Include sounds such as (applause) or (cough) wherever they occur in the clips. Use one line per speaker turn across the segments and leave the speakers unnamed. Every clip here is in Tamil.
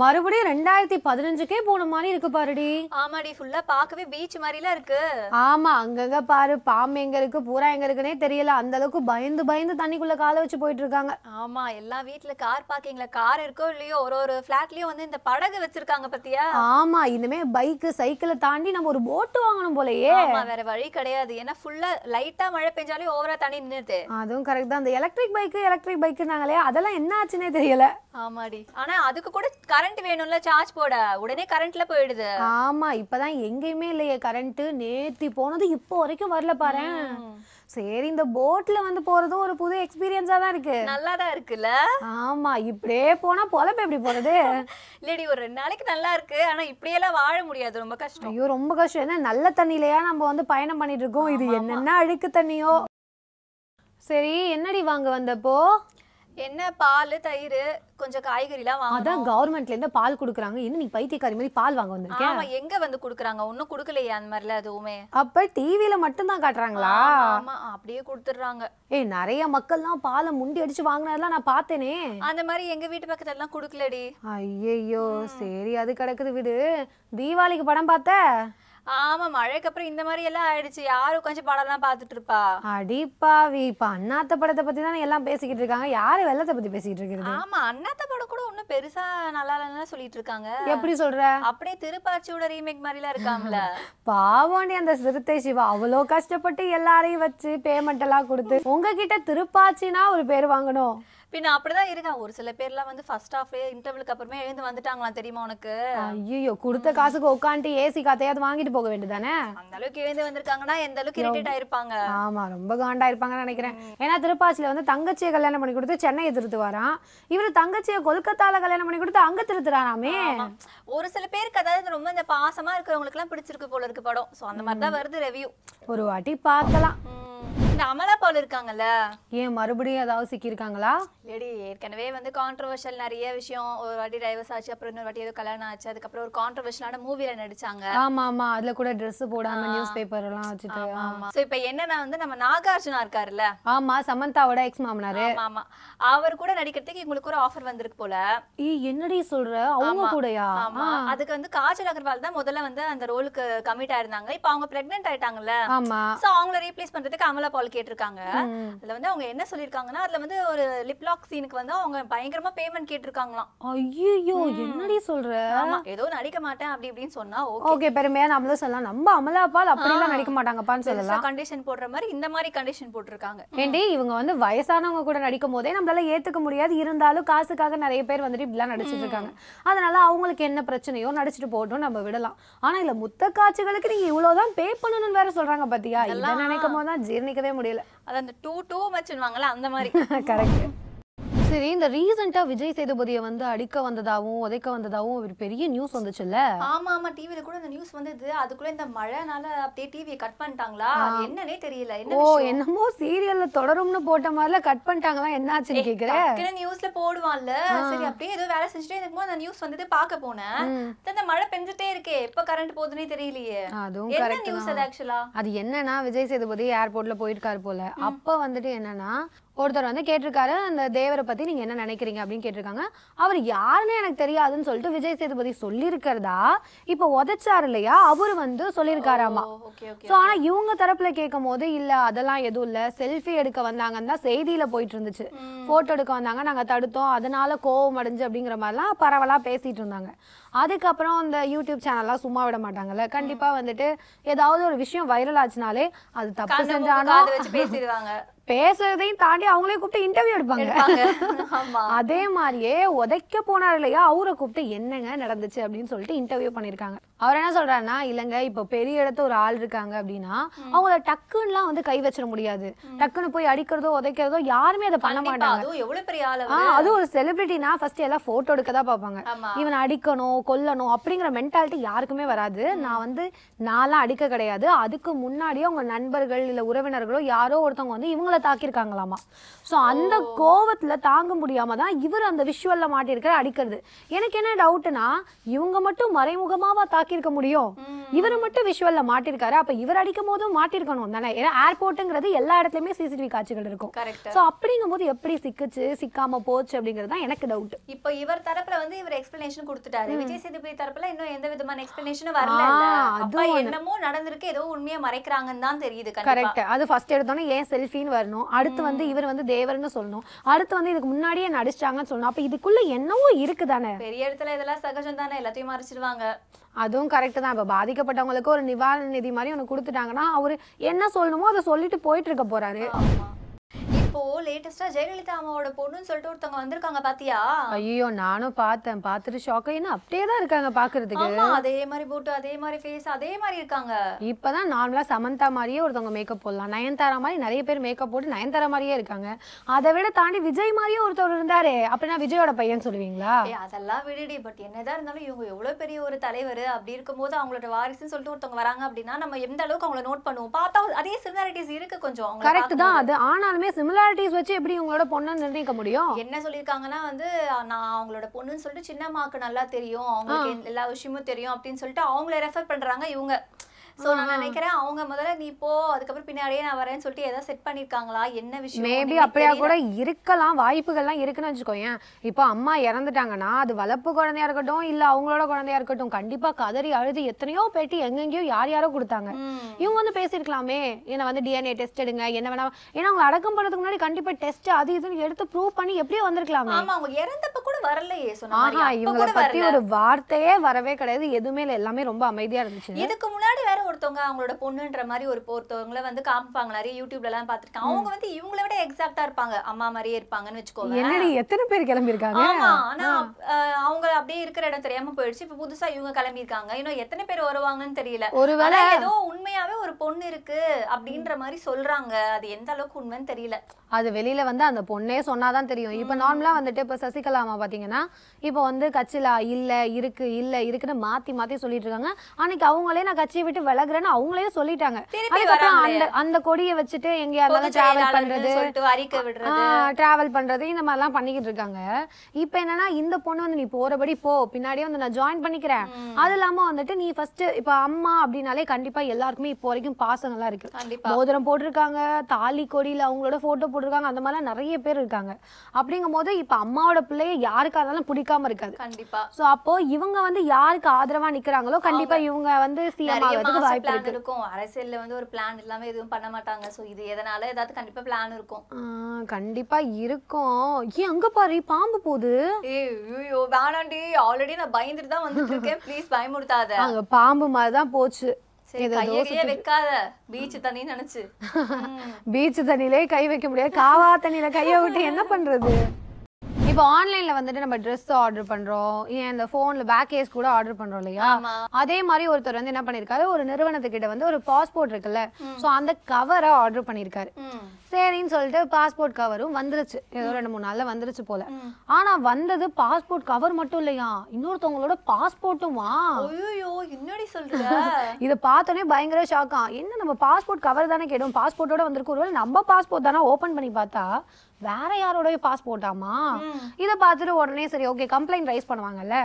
மறுபடியும் ரெண்டாயிரத்தி பதினஞ்சுக்கே போன மாதிரி இருக்கு பாருடி
ஆமாடி ஃபுல்லா பாக்கவே பீச் மாதிரிலாம் இருக்கு ஆமா
அங்கங்க பாரு பாம் எங்க இருக்கு பூரா எங்க இருக்குன்னே தெரியல அந்த அளவுக்கு பயந்து பயந்து தண்ணிக்குள்ள காலை வச்சு போயிட்டு இருக்காங்க
ஆமா எல்லா வீட்ல கார் பார்க்கிங்ல கார் இருக்கோ இல்லையோ ஒரு ஒரு ஃபிளாட்லயும் வந்து இந்த படகு வச்சிருக்காங்க பத்தியா ஆமா
இனிமே பைக் சைக்கிளை தாண்டி நம்ம ஒரு போட்டு வாங்கணும் போலயே வேற
வழி கிடையாது ஏன்னா ஃபுல்லா லைட்டா மழை பெஞ்சாலே ஓவரா தண்ணி நின்னுது
அதுவும் கரெக்ட் தான் அந்த எலக்ட்ரிக் பைக் எலக்ட்ரிக் பைக் அதெல்லாம் என்ன ஆச்சுன்னே தெரியல
ஆமாடி ஆனா அதுக்கு கூட கரண்ட் வேணும்ல சார்ஜ் போட உடனே கரண்ட்ல போயிடுது
ஆமா இப்பதான் எங்கேயுமே இல்லையே கரண்ட் நேத்தி போனது இப்போ வரைக்கும் வரல பாரு சரி இந்த போட்ல வந்து போறதும் ஒரு புது எக்ஸ்பீரியன்ஸா தான் இருக்கு நல்லா தான் இருக்குல்ல ஆமா இப்படியே போனா பொழப்பு எப்படி போறது
(laughs) இல்லடி ஒரு ரெண்டு நாளைக்கு நல்லா இருக்கு ஆனா இப்படியே எல்லாம் வாழ முடியாது ரொம்ப கஷ்டம் ஐயோ
ரொம்ப கஷ்டம் என்ன நல்ல தண்ணியிலயா நம்ம வந்து பயணம் பண்ணிட்டு இருக்கோம் இது என்னென்ன அழுக்கு தண்ணியோ சரி என்னடி வாங்க வந்தப்போ
என்ன பால் தயிர் கொஞ்சம் காய்கறிலாம் வாங்க அதான் கவர்மெண்ட்ல
இருந்து பால் குடுக்குறாங்க என்ன நீ பைத்தியக்காரி மாதிரி பால் வாங்க வந்திருக்கேன் ஆமா
எங்க வந்து குடுக்குறாங்க ஒன்னும் குடுக்கலையே அந்த மாதிரில எதுவுமே
அப்ப டிவில மட்டும் தான் காட்டுறாங்களா ஆமா
அப்படியே கொடுத்துறாங்க
ஏய் நிறைய மக்கள் மக்கள்லாம் பாலை முண்டி அடிச்சு வாங்குனதெல்லாம் நான் பார்த்தேனே
அந்த மாதிரி எங்க வீட்டு பக்கத்துல எல்லாம்
குடுக்கலடி ஐயோ சரி அது கிடக்குது விடு தீபாவளிக்கு படம் பார்த்த
ஆமா மழைக்கு அப்புறம் இந்த மாதிரி எல்லாம் ஆயிடுச்சு யார் உட்காந்து படம்லாம் பாத்துட்டு இருப்பா
அடிப்பாவி இப்ப அண்ணாத்த படத்தை பத்தி தானே எல்லாம் பேசிக்கிட்டு இருக்காங்க யாரு வெள்ளத்தை பத்தி பேசிக்கிட்டு இருக்காங்க
ஆமா அண்ணாத்த படம் கூட ஒன்னும் பெருசா நல்லா இல்லைன்னு சொல்லிட்டு இருக்காங்க எப்படி சொல்ற அப்படியே திருப்பாச்சியோட ரீமேக் மாதிரி எல்லாம் இருக்காங்கல்ல
(laughs) பாவாண்டி அந்த சிறுத்தை சிவா அவ்வளவு கஷ்டப்பட்டு எல்லாரையும் வச்சு பேமெண்ட் எல்லாம் கொடுத்து உங்ககிட்ட திருப்பாச்சினா ஒரு பேர் வாங்கணும்
பின்ன அப்படிதான் இருக்கான் ஒரு சில பேர்லாம் வந்து ஃபர்ஸ்ட் ஹாஃப்லயே இன்டர்வலுக்கு அப்புறமே எழுந்து வந்துட்டாங்களா தெரியுமா உனக்கு
ஐயோ கொடுத்த காசுக்கு உட்காந்து ஏசி காத்தையாவது வாங்கிட்டு போக வேண்டியதானே
அந்த அளவுக்கு எழுந்து வந்திருக்காங்கன்னா எந்த அளவுக்கு இரிட்டேட் ஆயிருப்பாங்க
ஆமா ரொம்ப காண்டா இருப்பாங்கன்னு நினைக்கிறேன் ஏன்னா திருப்பாச்சியில வந்து தங்கச்சியை கல்யாணம் பண்ணி கொடுத்து சென்னையை திருத்து வரான் இவரு தங்கச்சியை கொல்கத்தால
கல்யாணம் பண்ணி கொடுத்து அங்க
திருத்துறானாமே
ஒரு சில பேருக்கு அதாவது ரொம்ப இந்த பாசமா இருக்கிறவங்களுக்கு எல்லாம் பிடிச்சிருக்கு போல இருக்கு படம் சோ அந்த மாதிரிதான் வருது ரெவியூ
ஒரு வாட்டி பார்க்கலாம்
இந்த அமலா பால் இருக்காங்கல்ல
ஏன் மறுபடியும் ஏதாவது சிக்கியிருக்காங்களா
லேடி ஏற்கனவே வந்து கான்ட்ரவர்ஷியல் நிறைய விஷயம் ஒரு வாட்டி டைவர்ஸ் ஆச்சு அப்புறம் இன்னொரு வாட்டி ஏதோ கல்யாணம் ஆச்சு அதுக்கப்புறம் ஒரு கான்ட்ரவர்ஷியலான மூவில நடிச்சாங்க ஆமா
ஆமா அதுல கூட Dress போடாம நியூஸ் பேப்பர் எல்லாம் வச்சுட்டு ஆமா சோ
இப்போ என்னன்னா வந்து நம்ம நாகார்ஜுனா இருக்காருல்ல ஆமா சமந்தாவோட எக்ஸ் மாமனாரு ஆமா அவர் கூட நடிக்கிறதுக்கு உங்களுக்கு ஒரு ஆஃபர் வந்திருக்கு போல
ஈ என்னடி சொல்ற அவங்க கூடயா ஆமா
அதுக்கு வந்து காஜல் அகர்வால் தான் முதல்ல வந்து அந்த ரோலுக்கு கமிட் ஆயிருந்தாங்க இப்போ அவங்க பிரெக்னென்ட் ஆயிட்டாங்கல்ல ஆமா சோ அவங்கள ரீப்ளேஸ் பண்றதுக்கு அமலா பால் கால் கேட்டிருக்காங்க அதுல வந்து அவங்க என்ன சொல்லிருக்காங்கன்னா அதுல வந்து ஒரு லிப்லாக் சீனுக்கு வந்து அவங்க பயங்கரமா பேமெண்ட் கேட்டிருக்காங்களாம் ஐயோ என்னடி
சொல்ற ஆமா ஏதோ
நடிக்க மாட்டேன் அப்படி இப்படின்னு சொன்னா ஓகே
பெருமையா நம்மள சொல்லலாம் நம்ம அமலா அப்படி எல்லாம் நடிக்க மாட்டாங்கப்பான்னு சொல்லலாம்
கண்டிஷன் போடுற மாதிரி இந்த மாதிரி கண்டிஷன் போட்டிருக்காங்க ஏண்டி
இவங்க வந்து வயசானவங்க கூட நடிக்கும் போதே நம்மளால ஏத்துக்க முடியாது இருந்தாலும் காசுக்காக நிறைய பேர் வந்துட்டு இப்படிலாம் நடிச்சிட்டு இருக்காங்க அதனால அவங்களுக்கு என்ன பிரச்சனையோ நடிச்சிட்டு போட்டோம் நம்ம விடலாம் ஆனா இல்ல முத்த காட்சிகளுக்கு நீங்க இவ்வளவுதான் பே பண்ணணும்னு வேற சொல்றாங்க பாத்தியா இதை நினைக்கும் தான் ஜீர்ணிக்கவே முடியல அது அந்த டூ
டூ மச்சுன்னு அந்த மாதிரி கரெக்ட் (laughs)
சரி இந்த ரீசெண்டா விஜய் சேதுபதியை வந்து அடிக்க வந்ததாவும் உதைக்க வந்ததாவும் ஒரு பெரிய நியூஸ் வந்துச்சுல்ல
ஆமா ஆமா டிவில கூட இந்த நியூஸ் வந்தது அதுக்குள்ள இந்த மழைனால அப்படியே டிவியை கட் பண்ணிட்டாங்களா என்னன்னே தெரியல ஓ என்னமோ
சீரியல்ல தொடரும்னு போட்ட மாதிரில கட் பண்ணிட்டாங்களா என்னாச்சுன்னு கேக்குறேன்
நியூஸ்ல போடுவான்ல சரி அப்படியே ஏதோ வேலை செஞ்சுட்டே இருக்கும்போது அந்த நியூஸ் வந்தது பாக்க போனேன் இந்த மழை பெஞ்சுட்டே இருக்கே எப்ப கரண்ட் போகுதுன்னே தெரியலையே அதுவும் என்ன நியூஸ் அது ஆக்சுவலா
அது என்னன்னா விஜய் சேதுபதி ஏர்போர்ட்ல போயிருக்காரு போல அப்ப வந்துட்டு என்னன்னா ஒருத்தர் வந்து கேட்டிருக்காரு அந்த தேவரை பற்றி நீங்கள் என்ன நினைக்கிறீங்க அப்படின்னு கேட்டிருக்காங்க அவர் யாருன்னு எனக்கு தெரியாதுன்னு சொல்லிட்டு விஜய் சேதுபதி சொல்லியிருக்கிறதா இப்போ உதச்சார் இல்லையா அவர் வந்து சொல்லியிருக்காராமா ஸோ ஆனால் இவங்க தரப்பில் கேட்கும் போது இல்லை அதெல்லாம் எதுவும் இல்லை செல்ஃபி எடுக்க வந்தாங்கன்னு தான் செய்தியில் போயிட்டு இருந்துச்சு ஃபோட்டோ எடுக்க வந்தாங்க நாங்கள் தடுத்தோம் அதனால கோவம் அடைஞ்சு அப்படிங்கிற மாதிரிலாம் பரவலாக பேசிகிட்டு இருந்தாங்க அதுக்கப்புறம் அந்த யூடியூப் சேனல்லாம் சும்மா விட மாட்டாங்கல்ல கண்டிப்பா வந்துட்டு ஏதாவது ஒரு விஷயம் வைரல் ஆச்சுனாலே அது தப்பு செஞ்சாலும் பேசிடுவாங்க (laughs) பேசுறதையும் தாண்டி அவங்களே கூப்பிட்டு இன்டர்வியூ எடுப்பாங்க (laughs) அதே மாதிரியே உதைக்க போனார் இல்லையா அவரை கூப்பிட்டு என்னங்க நடந்துச்சு அப்படின்னு சொல்லிட்டு இன்டர்வியூ பண்ணியிருக்காங்க அவர் என்ன சொல்றாருன்னா இல்லைங்க இப்போ பெரிய இடத்து ஒரு ஆள் இருக்காங்க அப்படின்னா அவங்கள டக்குன்னுலாம் வந்து கை வச்சிட முடியாது டக்குன்னு போய் அடிக்கிறதோ உதைக்கிறதோ யாருமே அதை பண்ண மாட்டாங்க அது ஒரு செலிபிரிட்டினா ஃபர்ஸ்ட் எல்லாம் போட்டோ எடுக்க தான் பார்ப்பாங்க இவனை அடிக்கணும் கொல்லணும் அப்படிங்கிற மென்டாலிட்டி யாருக்குமே வராது நான் வந்து நான்லாம் அடிக்க கிடையாது அதுக்கு முன்னாடியே அவங்க நண்பர்கள் இல்ல உறவினர்களோ யாரோ ஒருத்தவங்க வந்து இவங்கள தாக்கியிருக்காங்களாமா ஸோ அந்த கோவத்துல தாங்க முடியாம தான் இவர் அந்த விஷுவல்ல மாட்டியிருக்கிற அடிக்கிறது எனக்கு என்ன டவுட்னா இவங்க மட்டும் மறைமுகமாவா தாக்கி உருவாக்கியிருக்க முடியும் இவரை மட்டும் விஷுவல்ல மாட்டிருக்காரு அப்ப இவர் அடிக்கும் போதும் மாட்டிருக்கணும் தானே ஏன்னா ஏர்போர்ட்டுங்கிறது எல்லா இடத்துலயுமே சிசிடிவி காட்சிகள் இருக்கும் ஸோ அப்படிங்கும் போது எப்படி சிக்கிச்சு சிக்காம போச்சு அப்படிங்கறது தான் எனக்கு டவுட்
இப்போ இவர் தரப்புல வந்து இவர் எக்ஸ்பிளேஷன் கொடுத்துட்டாரு விஜய் சேதுபதி தரப்புல இன்னும் எந்த விதமான எக்ஸ்பிளனேஷனும் வரல அது என்னமோ நடந்திருக்கு ஏதோ உண்மையை மறைக்கிறாங்கன்னு தான் தெரியுது கரெக்ட்
அது ஃபர்ஸ்ட் எடுத்தோன்னே ஏன் செல்ஃபின்னு வரணும் அடுத்து வந்து இவர் வந்து தேவர்னு சொல்லணும் அடுத்து வந்து இதுக்கு முன்னாடியே நடிச்சாங்கன்னு சொல்லணும் அப்ப இதுக்குள்ள என்னவோ இருக்குதானே
பெரிய இடத்துல இதெல்லாம் சகஜம் தானே எல்லாத்தையும் மறைச்சிருவாங்க
அதுவும் கரெக்டு தான் இப்போ பாதிக்கப்பட்டவங்களுக்கு ஒரு நிவாரண நிதி மாதிரி ஒன்று கொடுத்துட்டாங்கன்னா அவர் என்ன சொல்லணுமோ அதை சொல்லிட்டு போயிட்டு இருக்க போறாரு
இப்போ லேட்டஸ்டா ஜெயலலிதா அம்மாவோட பொண்ணுன்னு சொல்லிட்டு ஒருத்தவங்க வந்திருக்காங்க பாத்தியா
ஐயோ நானும் பார்த்தேன் பார்த்துட்டு ஷாக் ஏன்னா அப்படியே தான் இருக்காங்க பாக்குறதுக்கு அதே
மாதிரி போட்டு அதே மாதிரி ஃபேஸ் அதே மாதிரி இருக்காங்க
இப்பதான் நார்மலா சமந்தா மாதிரியே ஒருத்தவங்க மேக்கப் போடலாம் நயன்தாரா மாதிரி நிறைய பேர் மேக்கப் போட்டு நயன்தாரா மாதிரியே இருக்காங்க அதை விட தாண்டி விஜய் மாதிரியே ஒருத்தவர் இருந்தாரே அப்படின்னா விஜயோட பையன் சொல்லுவீங்களா
அதெல்லாம் விடுடி பட் என்னதான் இருந்தாலும் இவங்க எவ்வளவு பெரிய ஒரு தலைவர் அப்படி இருக்கும்போது அவங்களோட வாரிசுன்னு சொல்லிட்டு ஒருத்தவங்க வராங்க அப்படின்னா நம்ம எந்த அளவுக்கு அவங்கள நோட் பண்ணுவோம் பார்த்தா அதே சிமிலாரிட்டிஸ் இருக்கு கொஞ்சம் கரெக்ட் தான் அது
ஆனாலுமே சிமிலார் சிமிலாரிட்டிஸ் வச்சு எப்படி உங்களோட பொண்ணை நிர்ணயிக்க முடியும் என்ன
சொல்லியிருக்காங்கன்னா வந்து நான் அவங்களோட பொண்ணுன்னு சொல்லிட்டு சின்னம்மாக்கு நல்லா தெரியும் அவங்களுக்கு எல்லா விஷயமும் தெரியும் அப்படின்னு சொல்லிட்டு அவங்கள ரெஃபர் பண்றாங்க இவங்க ஸோ நான் நினைக்கிறேன் அவங்க முதல்ல நீ போ அதுக்கப்புறம் பின்னாடியே நான் வரேன் சொல்லிட்டு ஏதாவது செட் பண்ணிருக்காங்களா என்ன விஷயம் மேபி அப்படியா கூட
இருக்கலாம் வாய்ப்புகள் எல்லாம் இருக்குன்னு வச்சுக்கோங்க இப்போ அம்மா இறந்துட்டாங்கன்னா அது வளர்ப்பு குழந்தையா இருக்கட்டும் இல்ல அவங்களோட குழந்தையா இருக்கட்டும் கண்டிப்பா கதறி அழுது எத்தனையோ பேட்டி எங்கெங்கயோ யார் யாரோ கொடுத்தாங்க இவங்க வந்து பேசிருக்கலாமே என்ன வந்து டிஎன்ஏ டெஸ்ட் எடுங்க என்ன வேணா ஏன்னா அவங்க அடக்கம் பண்ணதுக்கு முன்னாடி கண்டிப்பா டெஸ்ட் அது இதுன்னு எடுத்து ப்ரூவ் பண்ணி எப்படியோ வந்திருக்கலாம் ஆமா அவங்க
இறந்தப்ப கூட வரலையே சொன்னாங்க இவங்களை பத்தி ஒரு
வார்த்தையே வரவே கிடையாது எதுவுமே எல்லாமே ரொம்ப அமைதியா இருந்துச்சு இதுக்கு
முன்னாடி வேற ஒருத்தவங்க அவங்களோட பொண்ணுன்ற மாதிரி ஒரு ஒருத்தவங்கள வந்து காமிப்பாங்க நிறைய யூடியூப்ல எல்லாம் பாத்துருக்கேன் அவங்க வந்து இவங்கள விட எக்ஸாக்டா இருப்பாங்க அம்மா மாதிரியே இருப்பாங்கன்னு வச்சுக்கோங்க
எத்தனை பேர் கிளம்பி இருக்காங்க ஆனா
அவங்க அப்படியே இருக்கிற இடம் தெரியாம போயிடுச்சு இப்ப புதுசா இவங்க கிளம்பி இருக்காங்க இன்னும் எத்தனை பேர் வருவாங்கன்னு தெரியல ஒருவேளை ஏதோ உண்மையாவே ஒரு பொண்ணு இருக்கு அப்படின்ற மாதிரி சொல்றாங்க அது எந்த அளவுக்கு உண்மைன்னு தெரியல
அது வெளியில வந்து அந்த பொண்ணே சொன்னாதான் தெரியும் இப்ப நார்மலா வந்துட்டு இப்ப சசிகலா அம்மா பாத்தீங்கன்னா இப்ப வந்து கட்சியில இல்ல இருக்கு இல்ல இருக்குன்னு மாத்தி மாத்தி சொல்லிட்டு இருக்காங்க அன்னைக்கு அவங்களே நான் கட்சியை விட்டு அவங்களே சொல்லிட்டாங்க அதுக்கப்புறம் அந்த அந்த கொடியை வச்சுட்டு எங்கேயா டிராவல் பண்றது டிராவல் பண்றது இந்த பண்ணிக்கிட்டு இருக்காங்க இப்போ என்னன்னா இந்த பொண்ணு வந்து நீ போறபடி போ பின்னாடியே வந்து நான் ஜாயின் பண்ணிக்கிறேன் அது இல்லாம வந்துட்டு நீ ஃபர்ஸ்ட் இப்போ அம்மா அப்படின்னாலே கண்டிப்பா எல்லாருக்குமே இப்போ வரைக்கும் பாசங்களா இருக்கு மோதிரம் போட்டிருக்காங்க தாலி கொடியில அவங்களோட போட்டோ போட்டிருக்காங்க அந்த மாதிரிலாம் நிறைய பேர் இருக்காங்க அப்படிங்கும் போது அம்மாவோட பிள்ளைய யாருக்கா இருந்தாலும் பிடிக்காம
இருக்காது கண்டிப்பா
சோ அப்போ இவங்க வந்து யாருக்கு ஆதரவா நிக்கிறாங்களோ கண்டிப்பா இவங்க வந்து சிஎம் ஆகிறதுக்கு வாய்ப்பு இருக்கு
இருக்கும் அரசியல்ல வந்து ஒரு பிளான் இல்லாம எதுவும் பண்ண மாட்டாங்க சோ இது எதனால ஏதாவது கண்டிப்பா பிளான் இருக்கும்
கண்டிப்பா இருக்கும் ஏன் அங்க பாரு பாம்பு போகுது
ஏய் ஐயோ வேணாண்டி ஆல்ரெடி நான் பயந்துட்டு தான் வந்துட்டு இருக்கேன் ப்ளீஸ் பயமுறுத்தாத
அங்க பாம்பு மாதிரி தான் போச்சு
பீச் (laughs) தண்ணியிலே
கை வைக்க முடியாது காவா தண்ணியில கைய விட்டு என்ன பண்றது இப்போ ஆன்லைன்ல வந்துட்டு நம்ம ட்ரெஸ் ஆர்டர் பண்றோம் ஏன் இந்த போன்ல பேக் கேஸ் கூட ஆர்டர் பண்றோம் இல்லையா அதே மாதிரி ஒருத்தர் வந்து என்ன பண்ணிருக்காரு ஒரு நிறுவனத்துக்கிட்ட வந்து ஒரு பாஸ்போர்ட் இருக்குல்ல சோ அந்த கவரை ஆர்டர் பண்ணிருக்காரு சரின்னு சொல்லிட்டு பாஸ்போர்ட் கவரும் வந்துருச்சு ஏதோ ரெண்டு மூணு நாள்ல வந்துருச்சு போல ஆனா வந்தது பாஸ்போர்ட் கவர் மட்டும் இல்லையா இன்னொருத்தவங்களோட பாஸ்போர்ட்டும் வா
ஐயோ என்னடி சொல்ற (laughs)
இத பார்த்தோனே பயங்கர ஷாக்கா என்ன நம்ம பாஸ்போர்ட் கவர் தானே கேடும் பாஸ்போர்ட்டோட வந்திருக்கு ஒருவேளை நம்ம பாஸ்போர்ட் தானே ஓபன் பண்ணி பார்த்தா வேற யாரோடய பாஸ்போர்ட்டாமா இதை பார்த்துட்டு உடனே சரி ஓகே கம்ப்ளைண்ட் ரைஸ் பண்ணுவாங்கல்ல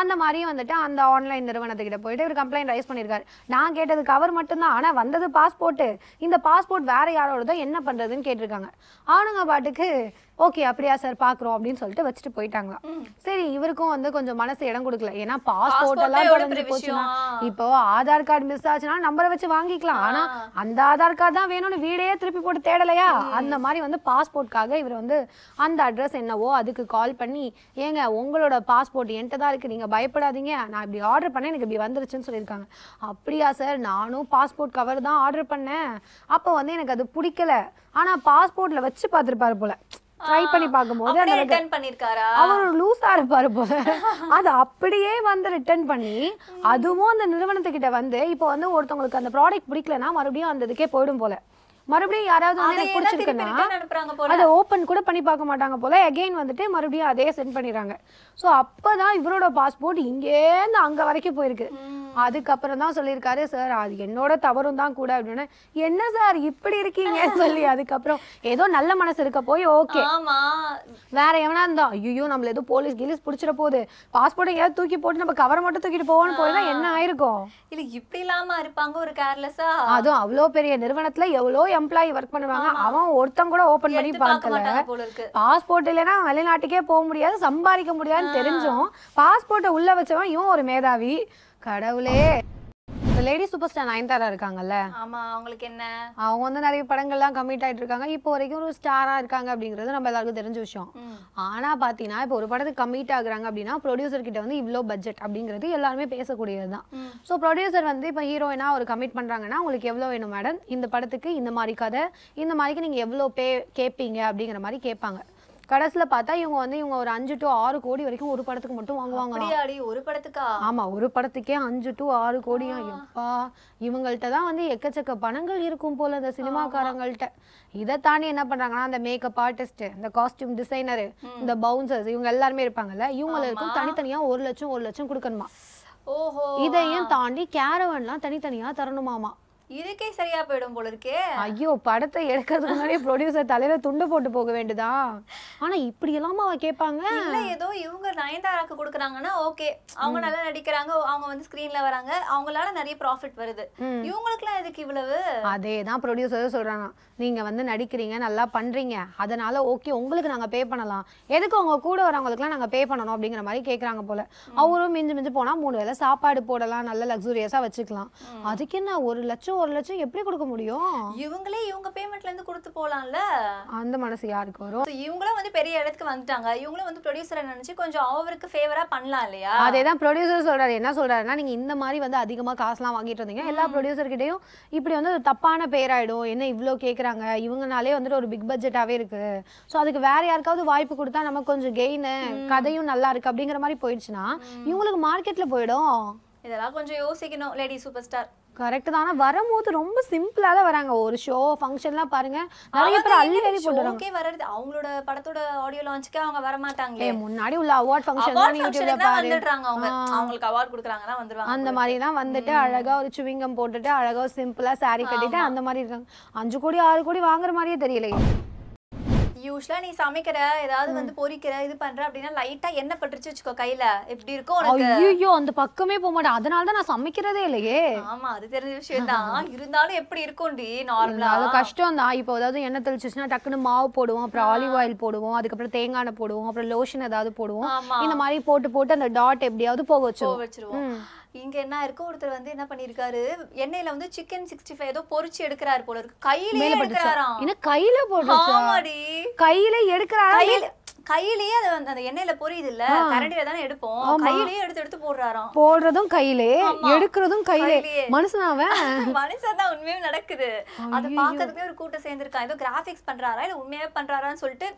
அந்த மாதிரியும் வந்துட்டு அந்த ஆன்லைன் நிறுவனத்துக்கிட்ட போயிட்டு இவர் கம்ப்ளைண்ட் ரைஸ் பண்ணியிருக்காரு நான் கேட்டது கவர் மட்டும்தான் ஆனால் வந்தது பாஸ்போர்ட்டு இந்த பாஸ்போர்ட் வேற தான் என்ன பண்ணுறதுன்னு கேட்டிருக்காங்க ஆணுங்க பாட்டுக்கு ஓகே அப்படியா சார் பார்க்குறோம் அப்படின்னு சொல்லிட்டு வச்சுட்டு போயிட்டாங்களாம் சரி இவருக்கும் வந்து கொஞ்சம் மனசு இடம் கொடுக்கல ஏன்னா பாஸ்போர்ட் எல்லாம் இப்போ ஆதார் கார்டு மிஸ் ஆச்சுன்னா நம்பரை வச்சு வாங்கிக்கலாம் ஆனா அந்த ஆதார் கார்டு தான் வேணும்னு வீடே திருப்பி போட்டு தேடலையா அந்த மாதிரி வந்து பாஸ்போர்ட்காக இவர் வந்து அந்த அட்ரஸ் என்னவோ அதுக்கு கால் பண்ணி ஏங்க உங்களோட பாஸ்போர்ட் என்கிட்ட தான் இருக்கு நீங்க பயப்படாதீங்க நான் இப்படி ஆர்டர் பண்ணேன் எனக்கு இப்படி வந்துருச்சுன்னு சொல்லியிருக்காங்க அப்படியா சார் நானும் பாஸ்போர்ட் கவர் தான் ஆர்டர் பண்ணேன் அப்போ வந்து எனக்கு அது பிடிக்கல ஆனா பாஸ்போர்ட்ல வச்சு பார்த்துருப்பாரு போல ட்ரை பண்ணி பாக்கும்போது பண்ணிருக்காரா அவர் லூசா இருப்பாரு போல அது அப்படியே வந்து ரிட்டர்ன் பண்ணி அதுவும் அந்த நிறுவனத்துக்கிட்ட வந்து இப்போ வந்து ஒருத்தவங்களுக்கு அந்த ப்ராடக்ட் பிடிக்கலன்னா மறுபடியும் அந்த இதுக்கே போயிடும் போல மறுபடியும் யாராவது வந்து எனக்கு பிடிச்சிருக்கனா அதை ஓப்பன் கூட பண்ணி பார்க்க மாட்டாங்க போல அகெயின் வந்துட்டு மறுபடியும் அதே சென்ட் பண்ணிடுறாங்க ஸோ அப்போ தான் இவரோட பாஸ்போர்ட் இங்கேருந்து அங்கே வரைக்கும் போயிருக்கு அதுக்கப்புறம் தான் சொல்லியிருக்காரு சார் அது என்னோட தவறும் தான் கூட அப்படின்னு என்ன சார் இப்படி இருக்கீங்கன்னு சொல்லி அதுக்கப்புறம் ஏதோ நல்ல மனசு இருக்க போய் ஓகே வேற எவனா இருந்தா ஐயோ நம்மள ஏதோ போலீஸ் கீலீஸ் பிடிச்சிட போகுது பாஸ்போர்ட் ஏதாவது தூக்கி போட்டு நம்ம கவரை மட்டும் தூக்கிட்டு போவோம்னு போயினா என்ன ஆயிருக்கும்
இல்ல இப்படி இல்லாம இருப்பாங்க ஒரு கேர்லெஸ்ஸா அதுவும் அவ்வளோ
பெரிய நிறுவனத்துல எவ்வளோ எம்ப்ளாயி ஒர்க் பண்ணுவாங்க அவன் ஒருத்தன் கூட ஓபன் பண்ணி பார்க்கல பாஸ்போர்ட் இல்லைன்னா வெளிநாட்டுக்கே போக முடியாது சம்பாதிக்க முடியாதுன்னு தெரிஞ்சும் பாஸ்போர்ட்டை உள்ள வச்சவன் இவன் ஒரு மேதாவி கடவுளே லேடி சூப்பர் ஸ்டார் நயன்தாரா இருக்காங்கல்ல
ஆமா அவங்களுக்கு என்ன
அவங்க வந்து நிறைய படங்கள்லாம் கமிட் ஆயிட்டு இருக்காங்க இப்போ வரைக்கும் ஒரு ஸ்டாரா இருக்காங்க அப்படிங்கிறது நம்ம எல்லாருக்கும் தெரிஞ்ச விஷயம் ஆனா பாத்தீங்கன்னா இப்போ ஒரு படத்துக்கு கமிட் ஆகுறாங்க அப்படின்னா ப்ரொடியூசர் கிட்ட வந்து இவ்வளோ பட்ஜெட் அப்படிங்கிறது எல்லாருமே பேசக்கூடியது தான் ஸோ ப்ரொடியூசர் வந்து இப்போ ஹீரோயினா ஒரு கமிட் பண்றாங்கன்னா உங்களுக்கு எவ்வளவு வேணும் மேடம் இந்த படத்துக்கு இந்த மாதிரி கதை இந்த மாதிரிக்கு நீங்க எவ்வளவு பே கேட்பீங்க அப்படிங்கிற மாதிரி கேட்பாங்க கடைசியில் பார்த்தா இவங்க வந்து இவங்க ஒரு அஞ்சு டு ஆறு கோடி வரைக்கும் ஒரு படத்துக்கு மட்டும்
வாங்குவாங்க ஒரு படத்துக்கா ஆமா
ஒரு படத்துக்கே அஞ்சு டு ஆறு கோடியா எப்பா இவங்கள்ட்ட தான் வந்து எக்கச்சக்க பணங்கள் இருக்கும் போல இந்த சினிமாக்காரங்கள்ட்ட இதை தாண்டி என்ன பண்றாங்கன்னா அந்த மேக்கப் ஆர்டிஸ்ட் இந்த காஸ்டியூம் டிசைனரு இந்த பவுன்சர்ஸ் இவங்க எல்லாருமே இருப்பாங்கல்ல இவங்களுக்கும் தனித்தனியா ஒரு லட்சம் ஒரு லட்சம் கொடுக்கணுமா இதையும் தாண்டி கேரவன்லாம் தனித்தனியா
தரணுமாமா இதுக்கே சரியா போயிடும் போல இருக்கே
ஐயோ படத்தை எடுக்கிறதுக்கு முன்னாடி ப்ரொடியூசர் தலையில துண்டு போட்டு போக வேண்டியதா ஆனா இப்படி எல்லாம் அவ கேட்பாங்க இல்ல ஏதோ
இவங்க நயன்தாராக்கு கொடுக்குறாங்கன்னா ஓகே அவங்க நல்லா நடிக்கிறாங்க அவங்க வந்து ஸ்கிரீன்ல வராங்க அவங்களால நிறைய ப்ராஃபிட் வருது
இவங்களுக்கு எல்லாம் எதுக்கு இவ்வளவு அதே தான் ப்ரொடியூசர் சொல்றாங்க நீங்க வந்து நடிக்கிறீங்க நல்லா பண்றீங்க அதனால ஓகே உங்களுக்கு நாங்க பே பண்ணலாம் எதுக்கு அவங்க கூட எல்லாம் நாங்க பே பண்ணணும் அப்படிங்கிற மாதிரி கேக்குறாங்க போல அவரும் மிஞ்சு மிஞ்சு போனா மூணு வேளை சாப்பாடு போடலாம் நல்ல லக்ஸூரியஸா வச்சுக்கலாம் அதுக்கு என்ன
ஒரு லட்சம் ஒரு லட்சம் எப்படி கொடுக்க முடியும் இவங்களே இவங்க பேமெண்ட்ல இருந்து கொடுத்து போலாம்ல அந்த மனசு யாருக்கு வரும் இவங்களும் வந்து பெரிய இடத்துக்கு வந்துட்டாங்க இவங்களும் வந்து ப்ரொடியூசர் நினைச்சு கொஞ்சம் அவருக்கு ஃபேவரா பண்ணலாம் இல்லையா அதே தான்
ப்ரொடியூசர் சொல்றாரு என்ன சொல்றாருன்னா நீங்க இந்த மாதிரி வந்து அதிகமா காசுலாம் வாங்கிட்டு இருந்தீங்க எல்லா கிட்டையும் இப்படி வந்து தப்பான பேராயிடும் என்ன இவ்வளவு கேக்குறாங்க இவங்கனாலே வந்துட்டு ஒரு பிக் பட்ஜெட்டாவே இருக்கு சோ அதுக்கு வேற யாருக்காவது வாய்ப்பு கொடுத்தா நமக்கு கொஞ்சம் கெயின் கதையும் நல்லா இருக்கு அப்படிங்கிற மாதிரி போயிடுச்சுன்னா இவங்களுக்கு மார்க்கெட்ல போயிடும்
இதெல்லாம் கொஞ்சம் யோசிக்கணும் லேடி சூப்பர் ஸ்டார்
கரெக்ட் தான் ஆனா வரும்போது ரொம்ப சிம்பிளால வராங்க ஒரு ஷோ ஃபங்க்ஷன்லாம் பாருங்க நிறைய பேர் அள்ளி அள்ளி ஓகே
வரது அவங்களோட படத்தோட ஆடியோ லான்ச்சுக்கு அவங்க வர மாட்டாங்களே முன்னாடி
உள்ள அவார்ட் ஃபங்க்ஷன் தான் யூடியூப்ல பாரு வந்துறாங்க அவங்க அவங்களுக்கு
அவார்ட் கொடுக்கறாங்கன்னா வந்துருவாங்க அந்த மாதிரி தான் வந்துட்டு அழகா
ஒரு சுவிங்கம் போட்டுட்டு அழகா சிம்பிளா சாரி கட்டிட்டு அந்த மாதிரி இருக்காங்க அஞ்சு கோடி ஆறு கோடி வாங்குற மாதிரியே தெரியலையே
யூஸ்வலா நீ சமைக்கிற ஏதாவது வந்து பொரிக்கிற இது பண்ற அப்படின்னா லைட்டா என்ன பட்டுருச்சு வச்சுக்கோ கையில எப்படி இருக்கோ ஐயோ
அந்த பக்கமே போக மாட்டேன் அதனால நான் சமைக்கிறதே இல்லையே
ஆமா அது தெரிஞ்ச விஷயம் தான் (laughs) இருந்தாலும் எப்படி இருக்கும் டி நார்மலா அது கஷ்டம்
தான் இப்போ ஏதாவது எண்ணெய் தெளிச்சுச்சுன்னா டக்குன்னு மாவு போடுவோம் அப்புறம் ஆலிவ் ஆயில் போடுவோம் அதுக்கப்புறம் தேங்காய் எண்ணெய் போடுவோம் அப்புறம் லோஷன் ஏதாவது போடுவோம் இந்த மாதிரி போட்டு போட்டு அந்த டாட் எப்படியாவது போக வச்சிருவோம்
இங்க என்ன இருக்கு ஒருத்தர் வந்து என்ன பண்ணிருக்காரு எண்ணெயில வந்து சிக்கன் சிக்ஸ்டி ஃபைவ் ஏதோ பொரிச்சு எடுக்கிறாரு போல இருக்கு கையில எடுக்கிறாராம்
கையில போடுறாடி கையில எடுக்கிறாரா
கையிலேயே அது அந்த எண்ணெயில பொரியுது இல்ல கரண்டில தானே எடுப்போம் கையிலேயே எடுத்து எடுத்து போடுறாராம்
போடுறதும் கையிலே எடுக்கிறதும் கையிலே மனுஷன் (laughs)
மனுஷன் தான் உண்மையே நடக்குது அது பாக்குறதுக்கு ஒரு கூட்டம் சேர்ந்திருக்கான் ஏதோ கிராபிக்ஸ் பண்றாரா இல்ல உண்மையாவே பண்றாரான்னு சொல்லிட்டு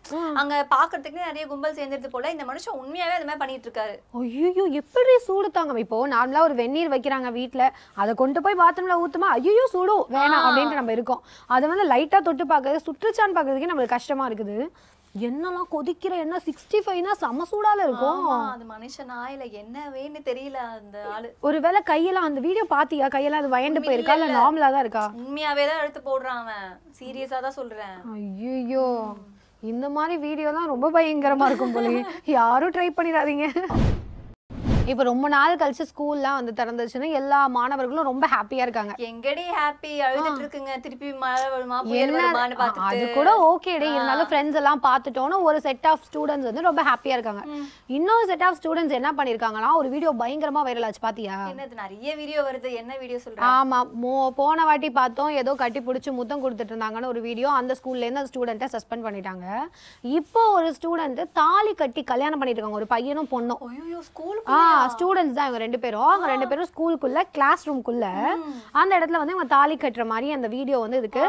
அங்க பாக்குறதுக்கே நிறைய கும்பல் சேர்ந்துருது போல இந்த மனுஷன் உண்மையாவே அது மாதிரி பண்ணிட்டு இருக்காரு
ஐயோ எப்படி சூடுத்தாங்க இப்போ நார்மலா ஒரு வெந்நீர் வைக்கிறாங்க வீட்டுல அதை கொண்டு போய் பாத்ரூம்ல ஊத்துமா ஐயோ சூடும் வேணாம் அப்படின்ட்டு நம்ம இருக்கோம் அதை வந்து லைட்டா தொட்டு பாக்குறது சுற்றுச்சான்னு பாக்குறதுக்கே நம்மளுக்கு கஷ்டமா இருக்குது என்னெல்லாம் கொதிக்கிற என்ன சிக்ஸ்டி ஃபைவ்னா செம சூடால இருக்கும் அது
மனுஷனா இல்ல என்னவேன்னு தெரியல அந்த ஆளு
ஒருவேளை கையெல்லாம் அந்த வீடியோ பாத்தியா கையெல்லாம் அது வயண்டு போயிருக்கா இல்ல நார்மலா தான் இருக்கா உண்மையாவே தான் எடுத்து
போடுறான் அவன் சீரியஸா தான் சொல்றேன்
ஐயோ இந்த மாதிரி வீடியோ எல்லாம் ரொம்ப பயங்கரமா இருக்கும் போலயே யாரும் ட்ரை பண்ணிடாதீங்க இப்போ ரொம்ப நாள் கழிச்சு ஸ்கூல்லாம் வந்து திறந்துச்சுன்னா எல்லா மாணவர்களும் ரொம்ப ஹாப்பியா இருக்காங்க
எங்கடி ஹாப்பி அழுதுட்டு இருக்குங்க திருப்பி மழை வருமா அது கூட ஓகே இருந்தாலும்
ஃப்ரெண்ட்ஸ் எல்லாம் பார்த்துட்டோம்னா ஒரு செட் ஆஃப் ஸ்டூடெண்ட்ஸ் வந்து ரொம்ப ஹாப்பியா இருக்காங்க இன்னொரு செட் ஆஃப் ஸ்டூடெண்ட்ஸ் என்ன பண்ணிருக்காங்கன்னா ஒரு வீடியோ பயங்கரமா வைரல் ஆச்சு பாத்தியா
என்னது நிறைய வீடியோ வருது என்ன வீடியோ சொல்றாங்க ஆமா
போன வாட்டி பார்த்தோம் ஏதோ கட்டி பிடிச்சி முத்தம் கொடுத்துட்டு இருந்தாங்கன்னு ஒரு வீடியோ அந்த ஸ்கூல்ல இருந்து அந்த ஸ்டூடெண்ட்டை சஸ்பெண்ட் பண்ணிட்டாங்க இப்போ ஒரு ஸ்டூடெண்ட் தாலி கட்டி கல்யாணம் பண்ணிட்டு இருக்காங்க ஒரு பையனும் பொண்ணும் ஸ்கூலுக்கு ஸ்டூடெண்ட்ஸ் தான் இவங்க ரெண்டு பேரும் அவங்க ரெண்டு பேரும் ஸ்கூலுக்குள்ள கிளாஸ் ரூம்குள்ள அந்த இடத்துல வந்து இவங்க தாலி கட்டுற மாதிரி அந்த வீடியோ வந்து இதுக்கு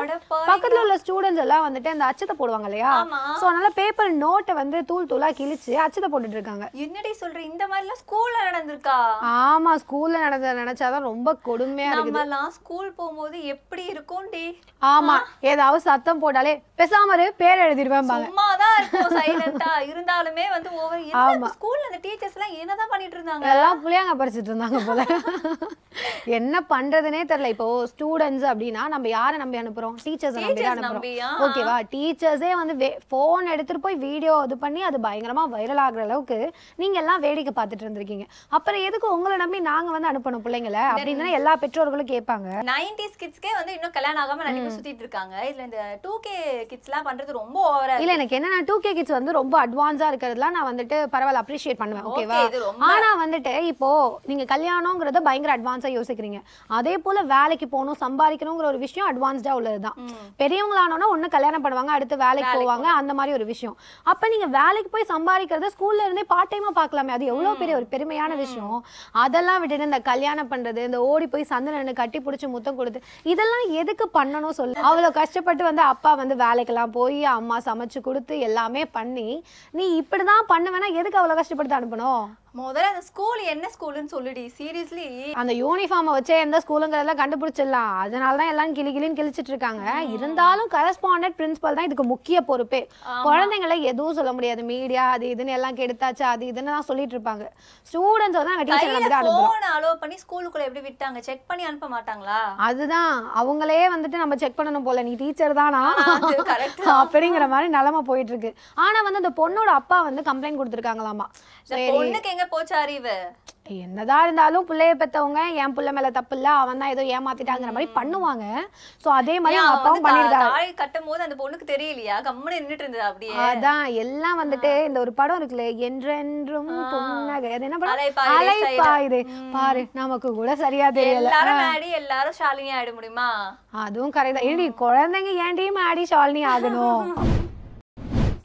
பக்கத்துல உள்ள ஸ்டூடெண்ட்ஸ் எல்லாம் வந்துட்டு அந்த அச்சத்தை போடுவாங்க இல்லையா சோ அதனால பேப்பர் நோட்டை வந்து தூள் தூளா கிழிச்சு அச்சத்தை போட்டுட்டு இருக்காங்க
என்னடி சொல்ற இந்த மாதிரி எல்லாம் ஸ்கூல்ல நடந்திருக்கா
ஆமா ஸ்கூல்ல நடந்த நினைச்சாதான் ரொம்ப கொடுமையா இருக்கு நம்மலாம்
ஸ்கூல் போகும்போது எப்படி இருக்கும் டி ஆமா
ஏதாவது சத்தம் போட்டாலே பேசாம பேர் எழுதிடுவேன் சும்மா
தான் இருக்கும் சைலண்டா இருந்தாலுமே வந்து ஆமா ஸ்கூல்ல அந்த டீச்சர்ஸ் எல்லாம் என்னதான் பண்ணிட்டு இருந்தாங்க இருந்தாங்க எல்லாம்
புளியாங்க பறிச்சிட்டு இருந்தாங்க போல என்ன பண்றதுனே தெரியல இப்போ ஸ்டூடெண்ட்ஸ் அப்படின்னா நம்ம யாரை நம்பி அனுப்புறோம் டீச்சர்ஸ் நம்பி அனுப்புறோம் ஓகேவா டீச்சர்ஸே வந்து போன் எடுத்துட்டு போய் வீடியோ இது பண்ணி அது பயங்கரமா வைரல் ஆகுற அளவுக்கு நீங்க எல்லாம் வேடிக்கை பார்த்துட்டு இருந்திருக்கீங்க அப்புறம் எதுக்கு உங்களை நம்பி நாங்க வந்து அனுப்பணும் பிள்ளைங்களை அப்படின்னு எல்லா பெற்றோர்களும் கேட்பாங்க
நைன்டிஸ் கிட்ஸ்க்கே வந்து இன்னும் கல்யாணம் ஆகாம நிறைய சுத்திட்டு இருக்காங்க இதுல இந்த டூ கே கிட்ஸ் எல்லாம் பண்றது ரொம்ப ஓவரா இல்ல எனக்கு என்னன்னா
டூ கே கிட்ஸ் வந்து ரொம்ப அட்வான்ஸா இருக்கிறதுலாம் நான் வந்துட்டு பரவாயில்ல அப்ரிஷியேட் பண்ணுவேன் ஓகேவா ஆனா வந்துட்டு இப்போ நீங்கள் கல்யாணங்கிறத பயங்கர அட்வான்ஸாக யோசிக்கிறீங்க அதே போல் வேலைக்கு போகணும் சம்பாதிக்கணுங்கிற ஒரு விஷயம் அட்வான்ஸ்டாக உள்ளது தான் ஒண்ணு ஒன்று கல்யாணம் பண்ணுவாங்க அடுத்து வேலைக்கு போவாங்க அந்த மாதிரி ஒரு விஷயம் அப்போ நீங்க வேலைக்கு போய் சம்பாதிக்கிறத ஸ்கூல்ல இருந்தே பார்ட் டைமா பார்க்கலாமே அது எவ்வளோ பெரிய ஒரு பெருமையான விஷயம் அதெல்லாம் விட்டுட்டு இந்த கல்யாணம் பண்ணுறது இந்த ஓடி போய் சந்தனன்னு கட்டி பிடிச்சி முத்தம் கொடுத்து இதெல்லாம் எதுக்கு பண்ணணும் சொல்லு அவ்வளோ கஷ்டப்பட்டு வந்து அப்பா வந்து வேலைக்கெல்லாம் போய் அம்மா சமைச்சு கொடுத்து எல்லாமே பண்ணி நீ இப்படிதான் பண்ணுவேன்னா எதுக்கு அவ்வளோ கஷ்டப்பட்டு அனுப்பணும்
முதல்ல அந்த ஸ்கூல் என்ன ஸ்கூல்னு சொல்லுடி சீரியஸ்லி அந்த
யூனிஃபார்மை வச்சே எந்த ஸ்கூலுங்கிறதெல்லாம் கண்டுபிடிச்சிடலாம் அதனால தான் எல்லாம் கிளி கிளின்னு கிழிச்சிட்டு இருக்காங்க இருந்தாலும் கரஸ்பாண்டன்ட் பிரின்சிபல் தான் இதுக்கு முக்கிய பொறுப்பே குழந்தைங்களை எதுவும் சொல்ல முடியாது மீடியா அது இதுன்னு எல்லாம் கெடுத்தாச்சு அது இதுன்னு தான் சொல்லிட்டு இருப்பாங்க ஸ்டூடெண்ட்ஸ் வந்து நாங்கள் டீச்சர் ஃபோன்
அலோவ் பண்ணி ஸ்கூலுக்குள்ள எப்படி விட்டாங்க செக் பண்ணி அனுப்ப மாட்டாங்களா
அதுதான் அவங்களே வந்துட்டு நம்ம செக் பண்ணணும் போல நீ டீச்சர் தானா கரெக்ட் அப்படிங்கிற மாதிரி நிலமை போயிட்டு இருக்கு ஆனா வந்து அந்த பொண்ணோட அப்பா வந்து கம்ப்ளைண்ட் கொடுத்துருக்காங்களாமா பொண்ணுக்கு
எங்க எங்க போச்சு அறிவு
என்னதான் இருந்தாலும் பிள்ளைய பெத்தவங்க என் பிள்ளை மேல தப்பு இல்ல அவன் தான் ஏதோ ஏமாத்திட்டாங்கிற மாதிரி பண்ணுவாங்க சோ அதே மாதிரி அவங்க அப்பாவும் பண்ணிருக்காங்க தாலி
கட்டும் போது அந்த பொண்ணுக்கு தெரியலையா கம்முனு நின்னுட்டு இருந்தது அப்படியே அதான்
எல்லாம் வந்துட்டு இந்த ஒரு படம் இருக்குல்ல என்றென்றும் பொன்னக அது என்ன படம் இது பாரு நமக்கு கூட சரியா தெரியல எல்லாரும் ஆடி
எல்லாரும் ஷாலினி ஆயிட முடியுமா
அதுவும் கரெக்ட் ஏடி குழந்தைங்க ஏன்டி மேடி ஷாலினி ஆகணும் (laughs)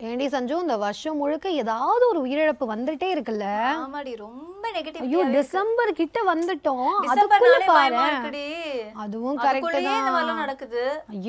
ஏண்டி சஞ்சு இந்த வருஷம் முழுக்க ஏதாவது ஒரு உயிரிழப்பு வந்துட்டே இருக்குல்ல
ஆமாடி ரொம்ப ரொம்ப நெகட்டிவ் ஐயோ டிசம்பர்
கிட்ட வந்துட்டோம் அதுக்குள்ள பாரு
அதுவும் கரெக்ட் தான் இதெல்லாம் நடக்குது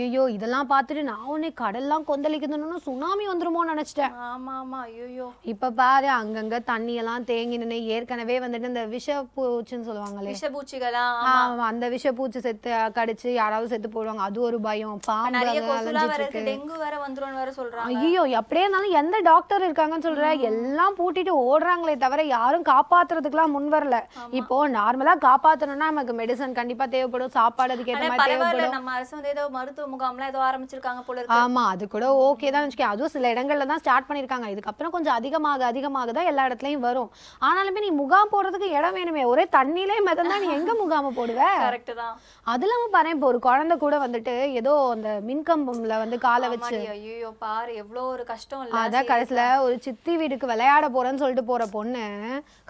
ஐயோ இதெல்லாம் பார்த்துட்டு நான் உனே கடல்லாம் கொந்தளிக்குதுன்னு சுனாமி வந்துருமோ நினைச்சிட்டேன்
ஆமா ஆமா ஐயோ
இப்ப பாரு அங்கங்க தண்ணி எல்லாம் தேங்கி நின்னு ஏற்கனவே வந்துட்டு இந்த விஷ பூச்சின்னு சொல்லுவாங்களே விஷ பூச்சிகளா ஆமா அந்த விஷ பூச்சி செத்து கடிச்சு யாராவது செத்து போடுவாங்க அது ஒரு பயம் பாம்பு டெங்கு
வேற வந்துரும் வேற சொல்றாங்க ஐயோ
அப்படியே இருந்தாலும் எந்த டாக்டர் இருக்காங்கன்னு சொல்ற எல்லாம் பூட்டிட்டு ஓடுறாங்களே தவிர யாரும் காப்பாத்துற காப்பாத்துறதுக்குலாம் முன் வரல இப்போ நார்மலா காப்பாத்தணும்னா நமக்கு மெடிசன் கண்டிப்பா தேவைப்படும் சாப்பாடு அதுக்கு ஏத்த மாதிரி தேவைப்படும்
நம்ம அரசு வந்து ஏதோ மருத்துவ முகாம் எல்லாம் ஏதோ ஆரம்பிச்சிருக்காங்க போல இருக்கு ஆமா அது
கூட ஓகே தான் அதுவும் சில இடங்கள்ல தான் ஸ்டார்ட் பண்ணிருக்காங்க இதுக்கப்புறம் கொஞ்சம் அதிகமாக அதிகமாக தான் எல்லா இடத்துலயும் வரும் ஆனாலுமே நீ முகாம் போடுறதுக்கு இடம் வேணுமே ஒரே தண்ணியிலே மெதந்தா நீ எங்க முகாம போடுவ கரெக்ட் தான் அது இல்லாம பாரு இப்போ ஒரு குழந்தை கூட வந்துட்டு ஏதோ அந்த மின்கம்பம்ல வந்து காலை வச்சு
ஐயோ பாரு எவ்வளவு ஒரு கஷ்டம் அதான் கடைசியில
ஒரு சித்தி வீடுக்கு விளையாட போறேன்னு சொல்லிட்டு போற பொண்ணு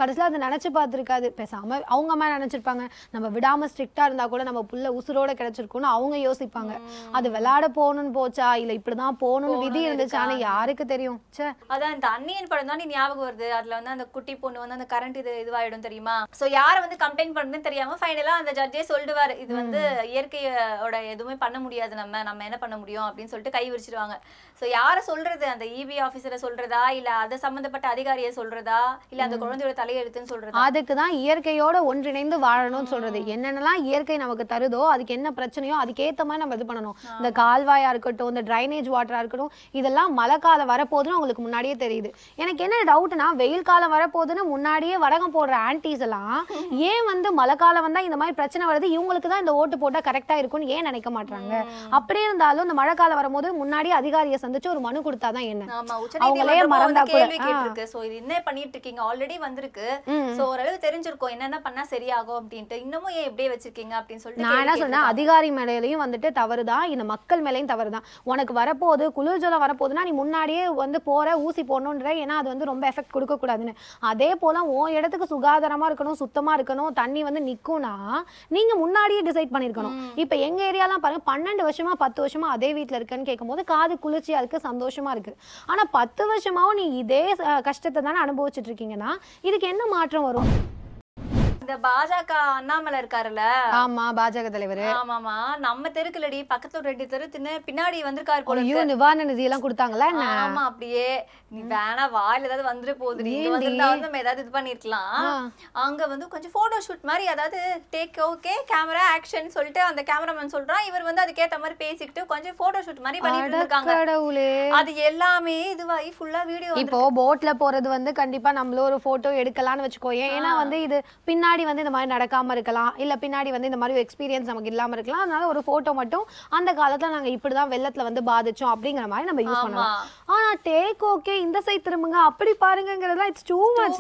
கடைசியில அது நினைச்சு நினச்சி பார்த்துருக்காது பேசாமல் அவங்க அம்மா நினச்சிருப்பாங்க நம்ம விடாமல் ஸ்ட்ரிக்டாக இருந்தால் கூட நம்ம புள்ள உசுரோட கிடச்சிருக்கோன்னு அவங்க யோசிப்பாங்க அது விளையாட போகணும்னு போச்சா இல்லை இப்படி தான் போகணும்னு விதி இருந்துச்சான்னு யாருக்கு தெரியும் சே
அதான் இந்த அண்ணியின் படம் தான் நீ ஞாபகம் வருது அதில் வந்து அந்த குட்டி பொண்ணு வந்து அந்த கரண்ட் இது இதுவாயிடும் தெரியுமா ஸோ யாரை வந்து கம்ப்ளைண்ட் பண்ணுறதுன்னு தெரியாம ஃபைனலாக அந்த ஜட்ஜே சொல்லிடுவார் இது வந்து இயற்கையோட எதுவுமே பண்ண முடியாது நம்ம நம்ம என்ன பண்ண முடியும் அப்படின்னு சொல்லிட்டு கை விரிச்சிருவாங்க ஸோ யாரை சொல்றது அந்த இபி e ஆஃபீஸரை சொல்றதா இல்லை அதை சம்மந்தப்பட்ட அதிகாரியை சொல்றதா இல்லை அந்த குழந்தையோட தலையெழுத்து சொல்றது அதுக்கு
தான் இயற்கையோட ஒன்றிணைந்து வாழணும்னு சொல்றது என்னென்னலாம் இயற்கை நமக்கு தருதோ அதுக்கு என்ன பிரச்சனையோ அதுக்கேற்ற மாதிரி நம்ம இது பண்ணணும் இந்த கால்வாயா இருக்கட்டும் இந்த டிரைனேஜ் வாட்டரா இருக்கட்டும் இதெல்லாம் மழை காலம் வரப்போகுதுன்னு உங்களுக்கு முன்னாடியே தெரியுது எனக்கு என்ன டவுட்னா வெயில் காலம் வரப்போகுதுன்னு முன்னாடியே வடகம் போடுற ஆன்டிஸ் எல்லாம் (laughs) ஏன் வந்து மழை காலம் வந்தா இந்த மாதிரி பிரச்சனை வருது இவங்களுக்கு தான் இந்த ஓட்டு போட்டா கரெக்டா இருக்கும்னு ஏன் நினைக்க மாட்டாங்க அப்படியே இருந்தாலும் இந்த மழை காலம் வரும்போது முன்னாடி அதிகாரியை சந்திச்சு ஒரு மனு கொடுத்தாதான் என்ன அவங்களே மறந்தா கூட
இது என்ன பண்ணிட்டு இருக்கீங்க ஆல்ரெடி வந்திருக்கு சோ ஓரளவு தெரிஞ்சிருக்கும் என்னென்ன பண்ணா சரியாகும் அப்படின்ட்டு இன்னமும் ஏன் எப்படியே வச்சிருக்கீங்க அப்படின்னு சொல்லிட்டு நான் என்ன சொன்னேன் அதிகாரி
மேலையிலையும் வந்துட்டு தவறு தான் இந்த மக்கள் மேலையும் தான் உனக்கு வரப்போகுது குளிர்ஜலம் வரப்போதுன்னா நீ முன்னாடியே வந்து போற ஊசி போடணுன்ற ஏன்னா அது வந்து ரொம்ப எஃபெக்ட் கொடுக்க கூடாதுன்னு அதே போல உன் இடத்துக்கு சுகாதாரமா இருக்கணும் சுத்தமா இருக்கணும் தண்ணி வந்து நிக்கும்னா நீங்க முன்னாடியே டிசைட் பண்ணிருக்கணும் இப்ப எங்க ஏரியாலாம் பாருங்க பன்னெண்டு வருஷமா பத்து வருஷமா அதே வீட்டுல இருக்குன்னு கேட்கும்போது காது குளிர்ச்சியா இருக்கு சந்தோஷமா இருக்கு ஆனா பத்து வருஷமாவும் நீ இதே கஷ்டத்தை தானே அனுபவிச்சுட்டு இருக்கீங்கன்னா இதுக்கு என்ன மாற்று மாற்றம் வரும்
இந்த பாஜக அண்ணாமலை இருக்காருல்ல ஆமா பாஜக தலைவர் ஆமாமா நம்ம தெருக்குலடி பக்கத்துல ரெண்டு தெரு தின்னு பின்னாடி வந்திருக்காரு போல ஐயோ நிவாரண நிதி எல்லாம் கொடுத்தாங்களா ஆமா அப்படியே நீ வேணா வாயில ஏதாவது வந்துட்டு போகுது நீ வந்திருந்தா வந்து நம்ம ஏதாவது இது பண்ணிருக்கலாம் அங்க வந்து கொஞ்சம் போட்டோ ஷூட் மாதிரி ஏதாவது டேக் ஓகே கேமரா ஆக்ஷன் சொல்லிட்டு அந்த கேமராமேன் சொல்றான் இவர் வந்து அதுக்கேத்த மாதிரி பேசிக்கிட்டு கொஞ்சம் போட்டோ ஷூட் மாதிரி பண்ணிட்டு இருக்காங்க அது எல்லாமே இதுவாகி ஃபுல்லா வீடியோ இப்போ போட்ல
போறது வந்து கண்டிப்பா நம்மளும் ஒரு போட்டோ எடுக்கலாம்னு வச்சுக்கோ ஏன்னா வந்து இது பின்னாடி பின்னாடி வந்து இந்த மாதிரி நடக்காமல் இருக்கலாம் இல்லை பின்னாடி வந்து இந்த மாதிரி ஒரு எக்ஸ்பீரியன்ஸ் நமக்கு இல்லாமல் இருக்கலாம் அதனால ஒரு ஃபோட்டோ மட்டும் அந்த காலத்தில் நாங்கள் இப்படி தான் வெள்ளத்தில் வந்து பாதிச்சோம் அப்படிங்கிற மாதிரி நம்ம யூஸ் பண்ணலாம் ஆனால் டேக் ஓகே இந்த சைட் திரும்புங்க அப்படி பாருங்கிறதா இட்ஸ் டூ மச்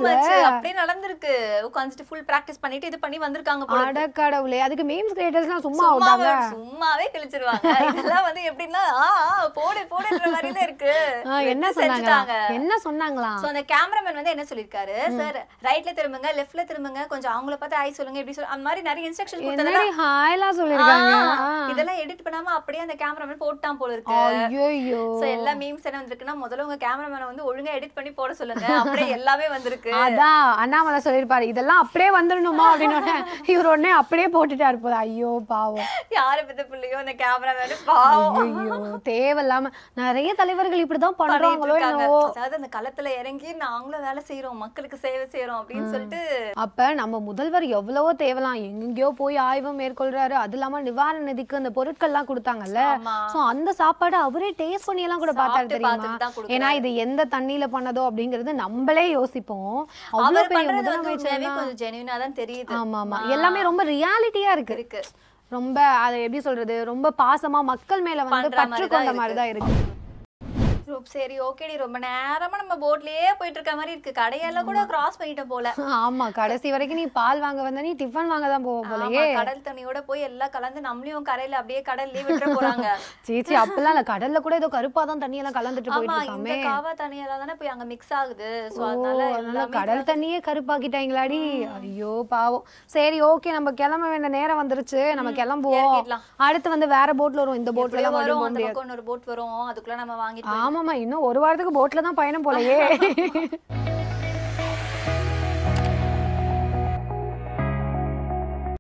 அப்படியே
நடந்திருக்கு உட்காந்துட்டு ஃபுல் ப்ராக்டிஸ் பண்ணிட்டு இது பண்ணி வந்திருக்காங்க
அடக்கடவுளே அதுக்கு மீம்ஸ் கிரியேட்டர்ஸ்லாம் சும்மா ஆகுதாங்க
சும்மாவே கிழிச்சிருவாங்க இதெல்லாம் வந்து எப்படின்னா போடு போடுன்ற தான் இருக்கு என்ன சொன்னாங்க என்ன சொன்னாங்களா சோ அந்த கேமராமேன் வந்து என்ன சொல்லிருக்காரு சார் ரைட்ல திரும்புங்க லெஃப்ட்ல திரும்புங்க கொஞ்சம் அவங்க அவங்கள பார்த்து சொல்லுங்க அந்த மாதிரி நிறைய இன்ஸ்ட்ரக்ஷன் ஹாய்லாம் சொல்லிருக்காங்க இதெல்லாம் எடிட் பண்ணாம அப்படியே அந்த கேமராமேன் போட்டான் போல இருக்கு ஐயோ சோ எல்லா மீம்ஸ் என்ன முதல்ல உங்க கேமராமேனை வந்து ஒழுங்கா எடிட் பண்ணி போட சொல்லுங்க அப்படியே (laughs) எல்லாமே வந்திருக்கு அதான்
அண்ணாமலை சொல்லிருப்பாரு இதெல்லாம் அப்படியே இவர் உடனே அப்படியே போட்டுட்டா இருப்பாரு ஐயோ பாவம்
யாரு பத்த பிள்ளையோ அந்த கேமராமேனு பாவம் ஐயோ
தேவையில்லாம நிறைய தலைவர்கள் இப்படிதான் பண்றாங்களோ என்னவோ
அதாவது அந்த களத்துல இறங்கி நாங்களும் வேலை செய்யறோம் மக்களுக்கு சேவை செய்யறோம் அப்படின்னு சொல்லிட்டு
அப்ப நம்ம முதல் முதல்வர் எவ்வளவோ தேவலாம் எங்கெங்கயோ போய் ஆய்வு மேற்கொள்றாரு அது இல்லாம நிவாரண நிதிக்கு அந்த பொருட்கள்லாம் கொடுத்தாங்கல்ல சோ அந்த சாப்பாடு அவரே டேஸ்ட் பண்ணி எல்லாம் கூட பார்த்தாரு தெரியுமா ஏன்னா இது எந்த தண்ணியில பண்ணதோ அப்படிங்கறது நம்மளே யோசிப்போம் அவ்வளவு பெரிய
தெரியுது ஆமா ஆமா எல்லாமே ரொம்ப
ரியாலிட்டியா இருக்கு ரொம்ப அதை எப்படி சொல்றது ரொம்ப பாசமா மக்கள் மேல வந்து பற்று கொண்ட இருக்கு
குரூப் சரி ஓகேடி ரொம்ப நேரமா நம்ம போட்லயே போயிட்டு இருக்க மாதிரி இருக்கு கடையெல்லாம் கூட கிராஸ் பண்ணிட்ட போல ஆமா கடைசி வரைக்கும்
நீ பால் வாங்க வந்த நீ டிஃபன் வாங்க தான் போக போலயே கடல்
தண்ணியோட போய் எல்லாம் கலந்து நம்மளையும் கரையில அப்படியே கடல்ல விட்டுற போறாங்க (laughs) சீச்சி அப்பலாம் இல்ல
கடல்ல கூட ஏதோ கருப்பா தான் தண்ணி எல்லாம் கலந்துட்டு போயிட்டு இருக்காமே காவா
தண்ணி தானே போய் அங்க மிக்ஸ் ஆகுது சோ அதனால கடல்
தண்ணியே கருப்பாக்கிட்டாங்களாடி ஐயோ பாவம் சரி ஓகே நம்ம கிளம்ப வேண்டிய நேரம் வந்துருச்சு நம்ம கிளம்புவோம் அடுத்து வந்து வேற போட்ல வரும் இந்த போட்ல வரும் அந்த
ஒரு போட் வரும் அதுக்குள்ள நம்ம வாங்கிட்டு ஆமா
ஆமாமா இன்னும் ஒரு வாரத்துக்கு போட்ல தான் பயணம் போலயே (laughs)